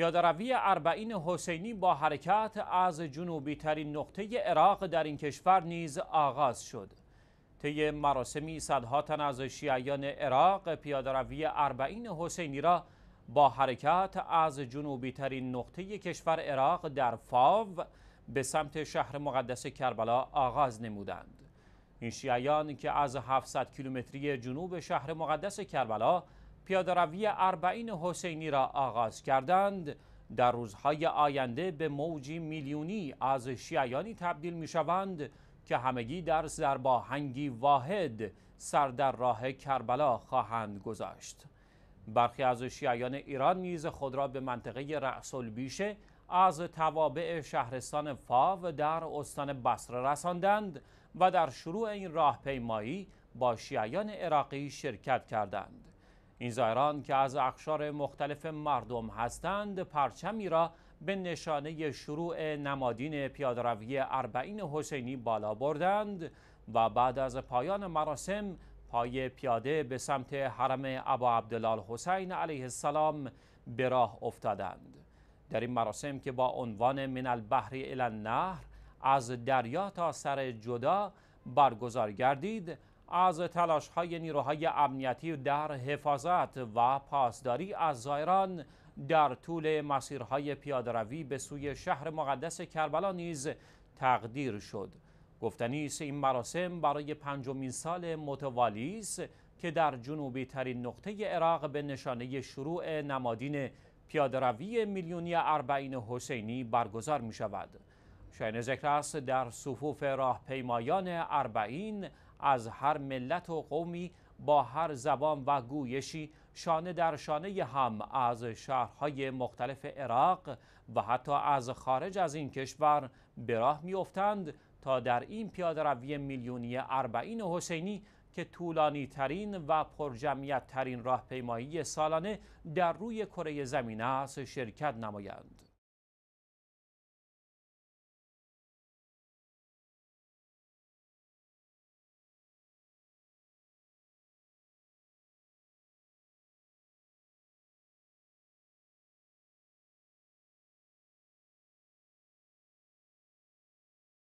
پیادهروی اربعین حسینی با حرکت از جنوبی ترین نقطه عراق در این کشور نیز آغاز شد. طی مراسمی صدها تن از شیعیان عراق پیادهروی اربعین حسینی را با حرکت از جنوبی ترین نقطه کشور عراق در فاو به سمت شهر مقدس کربلا آغاز نمودند. این شیعیان که از 700 کیلومتری جنوب شهر مقدس کربلا روی اربعین حسینی را آغاز کردند در روزهای آینده به موجی میلیونی از شیعیانی تبدیل می شوند که همگی در هنگی واحد سر در راه کربلا خواهند گذاشت برخی از شیعیان ایران نیز خود را به منطقه رأس البیشه از توابع شهرستان فاو در استان بصره رساندند و در شروع این راهپیمایی با شیعیان عراقی شرکت کردند این زائران که از اخشار مختلف مردم هستند پرچمی را به نشانه شروع نمادین پیادهروی اربعین حسینی بالا بردند و بعد از پایان مراسم پای پیاده به سمت حرم ابا عبدالله حسین علیه السلام به راه افتادند در این مراسم که با عنوان من البحر الی النهر از دریا تا سر جدا برگزار گردید از تلاش های نیروهای امنیتی در حفاظت و پاسداری از زایران در طول مسیرهای پیادهروی به سوی شهر مقدس کربلا نیز تقدیر شد گفتنی است این مراسم برای پنجمین سال متوالی است که در جنوبی ترین نقطه عراق به نشانه شروع نمادین پیادهروی میلیونی اربعین حسینی برگزار می شود. شاین ذکر است در صفوف راهپیمایان اربعین از هر ملت و قومی با هر زبان و گویشی شانه در شانه هم از شهرهای مختلف عراق و حتی از خارج از این کشور به راه میافتند تا در این پیاده روی میلیونی اربعین حسینی که طولانی ترین و پرجمعیت ترین راهپیمایی سالانه در روی کره زمین است شرکت نمایند.